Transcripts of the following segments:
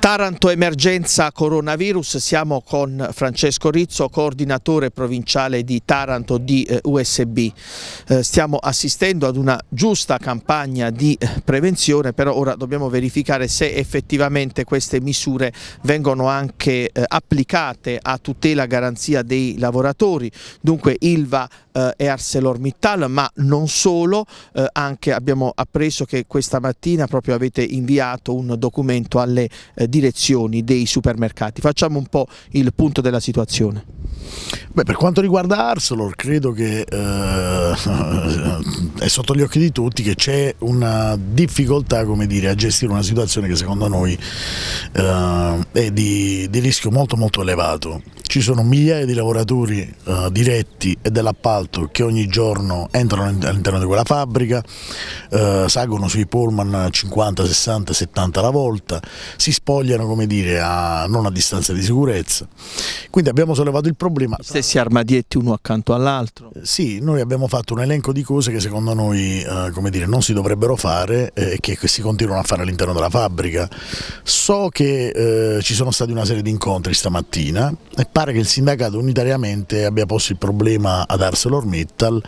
Taranto Emergenza Coronavirus, siamo con Francesco Rizzo, coordinatore provinciale di Taranto di eh, USB. Eh, stiamo assistendo ad una giusta campagna di eh, prevenzione, però ora dobbiamo verificare se effettivamente queste misure vengono anche applicate a tutela e garanzia dei lavoratori, dunque Ilva e ArcelorMittal, ma non solo, anche abbiamo appreso che questa mattina proprio avete inviato un documento alle eh, direzioni dei supermercati. Facciamo un po' il punto della situazione. Beh, per quanto riguarda Arcelor credo che eh, è sotto gli occhi di tutti che c'è una difficoltà come dire, a gestire una situazione che secondo noi eh, è di, di, rischio molto molto elevato. Ci sono migliaia di lavoratori eh, diretti e dell'appalto che ogni giorno entrano all'interno di quella fabbrica, eh, salgono sui pullman 50, 60, 70 alla volta, si spostano vogliano come dire, a, non a distanza di sicurezza. Quindi abbiamo sollevato il problema. stessi armadietti uno accanto all'altro? Eh, sì, noi abbiamo fatto un elenco di cose che secondo noi eh, come dire, non si dovrebbero fare eh, e eh, che, che, si continuano a fare all'interno della fabbrica. So che eh, ci sono stati una serie di incontri stamattina e pare che il sindacato unitariamente abbia posto il problema ad ArcelorMittal,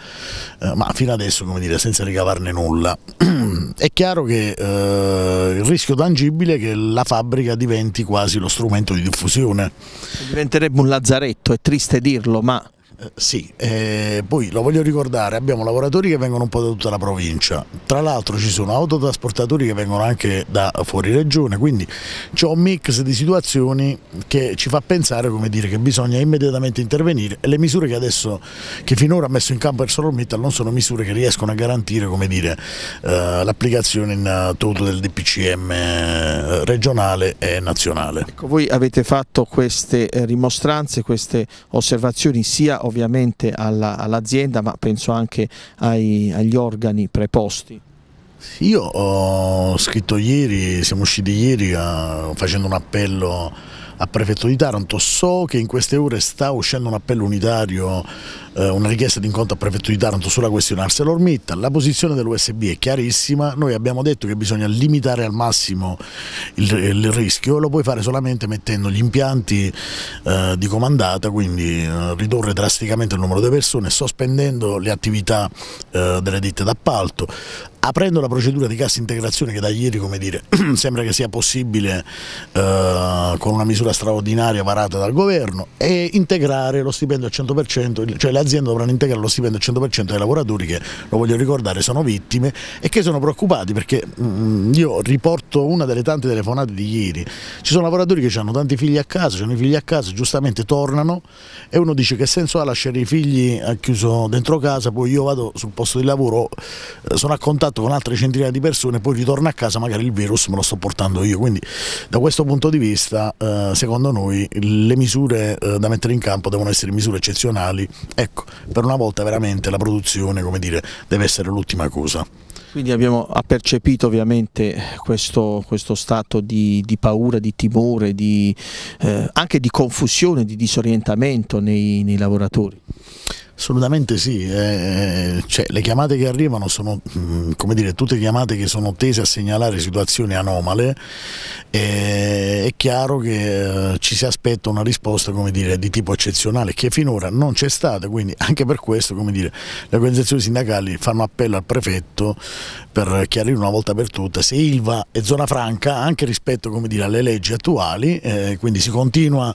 eh, ma fino adesso come dire, senza ricavarne nulla. è chiaro che eh, il rischio tangibile è che la fabbrica diventi quasi lo strumento di diffusione. Diventerebbe un lazzaretto, è triste dirlo, ma eh, sì, eh, poi lo voglio ricordare, abbiamo lavoratori che vengono un po' da tutta la provincia, tra l'altro ci sono autotrasportatori che vengono anche da fuori regione, quindi c'è un mix di situazioni che ci fa pensare dire, che bisogna immediatamente intervenire e le misure che adesso, che finora ha messo in campo ArcelorMittal non sono misure che riescono a garantire eh, l'applicazione in eh, tutto del DPCM eh, regionale e nazionale. Ecco, voi avete fatto queste rimostranze, queste osservazioni sia ovviamente ovviamente alla, all'azienda ma penso anche ai, agli organi preposti. Io ho scritto ieri, siamo usciti ieri eh, facendo un appello a prefetto di Taranto, so che in queste ore sta uscendo un appello unitario eh, una richiesta di incontro al prefetto di Taranto sulla questione ArcelorMittal, la posizione dell'USB è chiarissima, noi abbiamo detto che bisogna limitare al massimo il, il rischio, lo puoi fare solamente mettendo gli impianti eh, di comandata, quindi eh, ridurre drasticamente il numero di persone, sospendendo le attività eh, delle ditte d'appalto, aprendo la procedura di cassa integrazione che da ieri dire, sembra che sia possibile eh, con una misura straordinaria varata dal governo e integrare lo stipendio al 100%, cioè la aziende dovranno integrare lo stipendio al 100% dei lavoratori che, lo voglio ricordare, sono vittime e che sono preoccupati perché mh, mm, io riporto una delle tante telefonate di ieri, ci sono lavoratori che hanno tanti figli a casa, hanno i figli a casa, giustamente tornano e uno dice che senso ha lasciare i figli a chiuso dentro casa, poi io vado sul posto di lavoro, eh, sono a contatto con altre centinaia di persone, poi ritorno a casa, magari il virus me lo sto portando io, quindi da questo punto di vista eh, secondo noi le misure eh, da mettere in campo devono essere misure eccezionali e ecco, Ecco, per una volta veramente la produzione dire, deve essere l'ultima cosa. Quindi abbiamo percepito ovviamente questo, questo stato di, di, paura, di timore, di, eh, anche di confusione, di disorientamento nei, nei lavoratori. Assolutamente sì, eh, eh, cioè, le chiamate che arrivano sono mm, dire, tutte chiamate che sono tese a segnalare situazioni anomale, eh, è chiaro che eh, ci si aspetta una risposta dire, di tipo eccezionale che finora non c'è stata, quindi anche per questo dire, le organizzazioni sindacali fanno appello al prefetto per chiarire una volta per tutte se Ilva è zona franca anche rispetto alle leggi attuali, eh, quindi si continua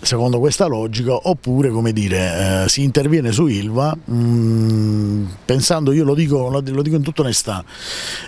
secondo questa logica oppure eh, si interviene bene su Ilva, mh, mm, pensando, io lo dico, lo dico, in tutta onestà,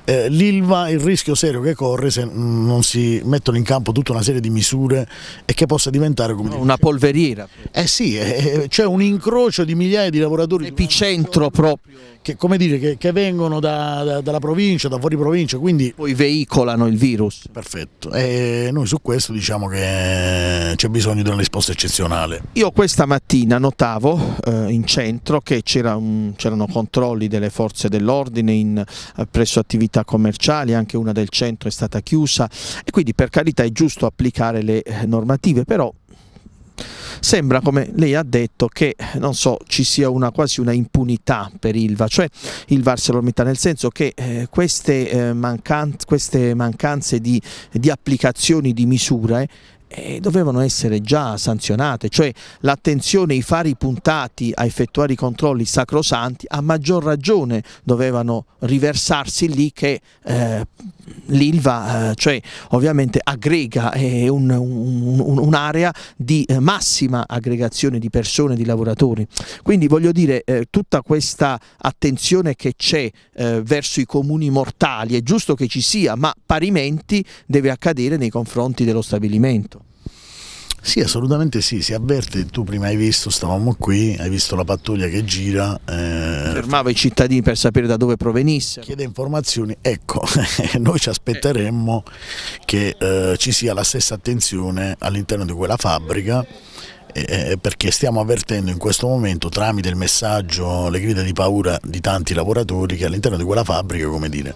eh, l'Ilva il rischio serio che corre se non si mettono in campo tutta una serie di misure e che possa diventare come no, una polveriera. Eh sì, eh, eh c'è cioè un incrocio di migliaia di lavoratori. Epicentro proprio. Che, come dire, che, che vengono da, da, dalla provincia, da fuori provincia, quindi... Poi veicolano il virus. Perfetto, e noi su questo diciamo che c'è bisogno di una risposta eccezionale. Io questa mattina notavo eh, in centro che c'erano controlli delle forze dell'ordine in, eh, presso attività commerciali, anche una del centro è stata chiusa e quindi per carità è giusto applicare le eh, normative, però sembra come lei ha detto che eh, non so, ci sia una, quasi una impunità per Ilva, cioè il ArcelorMittal, nel senso che eh, queste, eh, mancan queste, mancanze di, di, applicazioni di misure eh, dovevano essere già sanzionate, cioè l'attenzione, i fari puntati a effettuare i controlli sacrosanti a maggior ragione dovevano riversarsi lì che eh, l'ILVA eh, cioè, ovviamente aggrega, è eh, un'area un, un, di eh, massima aggregazione di persone, di lavoratori. Quindi voglio dire, eh, tutta questa attenzione che c'è verso i comuni mortali è giusto che ci sia, ma parimenti deve accadere nei confronti dello stabilimento. Sì, assolutamente sì, si avverte, tu prima hai visto, stavamo qui, hai visto la pattuglia che gira. Eh, Fermava i cittadini per sapere da dove provenisse. Chiede informazioni, ecco, noi ci aspetteremmo che eh, ci sia la stessa attenzione all'interno di quella fabbrica eh, perché stiamo avvertendo in questo momento tramite il messaggio, le grida di paura di tanti lavoratori che all'interno di quella fabbrica come dire,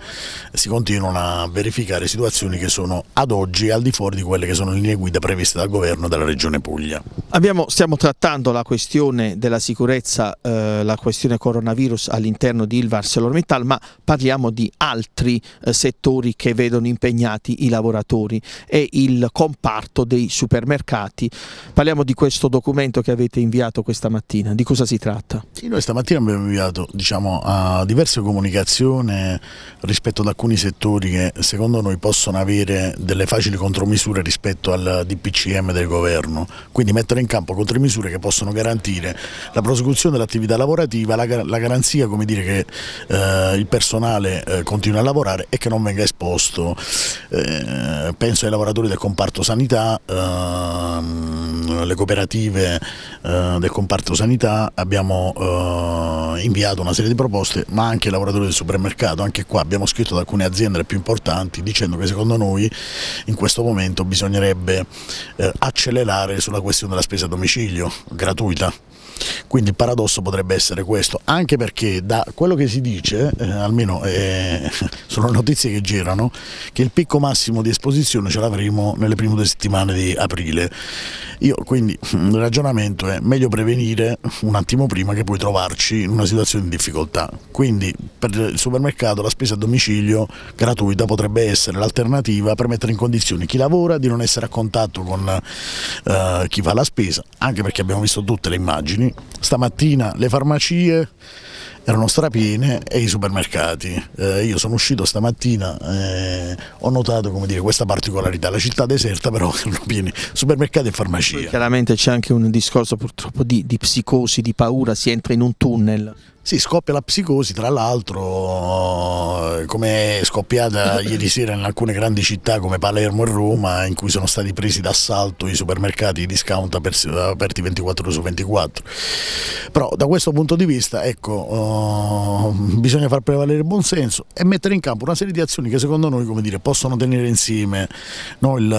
si continuano a verificare situazioni che sono ad oggi al di fuori di quelle che sono le linee guida previste dal governo della regione Puglia. Abbiamo, stiamo trattando la questione della sicurezza, eh, la questione coronavirus all'interno di Ilva ArcelorMittal, ma parliamo di altri eh, settori che vedono impegnati i lavoratori e il comparto dei supermercati. Parliamo di questo questo documento che avete inviato questa mattina, di cosa si tratta? Sì, noi stamattina abbiamo inviato diciamo, a diverse comunicazioni rispetto ad alcuni settori che secondo noi possono avere delle facili contromisure rispetto al DPCM del governo, quindi mettere in campo contromisure che possono garantire la prosecuzione dell'attività lavorativa, la, la garanzia dire, che eh, il personale eh, continui a lavorare e che non venga esposto. Eh, penso ai lavoratori del comparto sanità, ehm, le cooperative aspettative eh, del comparto sanità, abbiamo eh, inviato una serie di proposte, ma anche i lavoratori del supermercato, anche qua abbiamo scritto ad alcune aziende le più importanti dicendo che secondo noi in questo momento bisognerebbe eh, accelerare sulla questione della spesa a domicilio gratuita quindi il paradosso potrebbe essere questo, anche perché da quello che si dice, eh, almeno eh, sono notizie che girano, che il picco massimo di esposizione ce l'avremo nelle prime due settimane di aprile. Io quindi mm, il ragionamento è meglio prevenire un attimo prima che poi trovarci in una situazione di difficoltà. Quindi per il supermercato la spesa a domicilio gratuita potrebbe essere l'alternativa per mettere in condizione chi lavora di non essere a contatto con eh, chi fa la spesa, anche perché abbiamo visto tutte le immagini stamattina le farmacie erano strapiene e i supermercati. Eh, io sono uscito stamattina e eh, ho notato dire, questa particolarità, la città deserta però sono pieni supermercati e farmacie. chiaramente c'è anche un discorso purtroppo di, di psicosi, di paura, si entra in un tunnel. Sì, scoppia la psicosi, tra l'altro, eh, come è scoppiata ieri sera in alcune grandi città come Palermo e Roma, in cui sono stati presi d'assalto i supermercati di discount eh, aperti 24 ore su 24. Però da questo punto di vista, ecco, Oh, bisogna far prevalere il buonsenso e mettere in campo una serie di azioni che secondo noi dire, possono tenere insieme no, il, eh,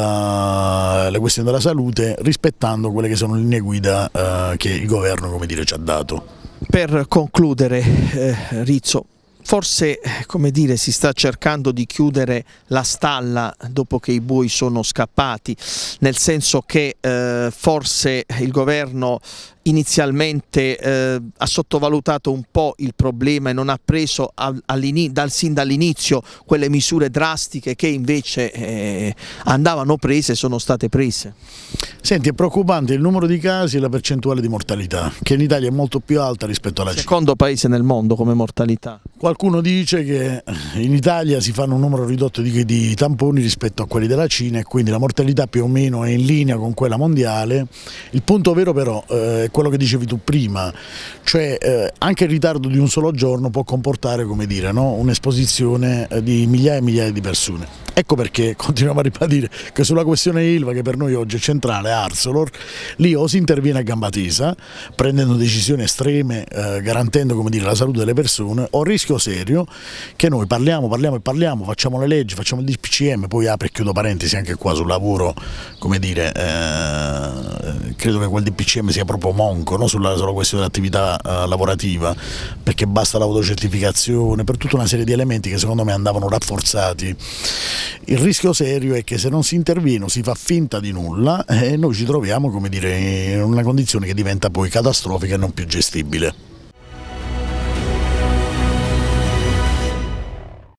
la questione della salute rispettando quelle che sono le linee guida eh, che il governo dire, ci ha dato. Per concludere, eh, Rizzo, Forse, eh, come dire, si sta cercando di chiudere la stalla dopo che i buoi sono scappati, nel senso che eh, forse il governo inizialmente eh, ha sottovalutato un po' il problema e non ha preso dal, sin dall'inizio quelle misure drastiche che invece eh, andavano prese e sono state prese. Senti, è preoccupante il numero di casi e la percentuale di mortalità, che in Italia è molto più alta rispetto alla Cina. Secondo paese nel mondo come mortalità? Qualcuno dice che in Italia si fanno un numero ridotto di, di tamponi rispetto a quelli della Cina e quindi la mortalità più o meno è in linea con quella mondiale. Il punto vero però eh, è quello che dicevi tu prima, cioè eh, anche il ritardo di un solo giorno può comportare, come dire, no? un'esposizione eh, di migliaia e migliaia di persone. Ecco perché continuiamo a ribadire che sulla questione ILVA, che per noi oggi è centrale, Arcelor, lì o si interviene a gamba tesa, prendendo decisioni estreme, eh, garantendo dire, la salute delle persone, o rischio serio che noi parliamo, parliamo e parliamo, facciamo le leggi, facciamo il DPCM, poi apre e chiudo parentesi anche qua sul lavoro, come dire, eh, credo che quel DPCM sia proprio monco no? sulla, sulla questione dell'attività eh, lavorativa, perché basta l'autocertificazione, per tutta una serie di elementi che secondo me andavano rafforzati. Il rischio serio è che se non si interviene o si fa finta di nulla e eh, noi ci troviamo come dire, in una condizione che diventa poi catastrofica e non più gestibile.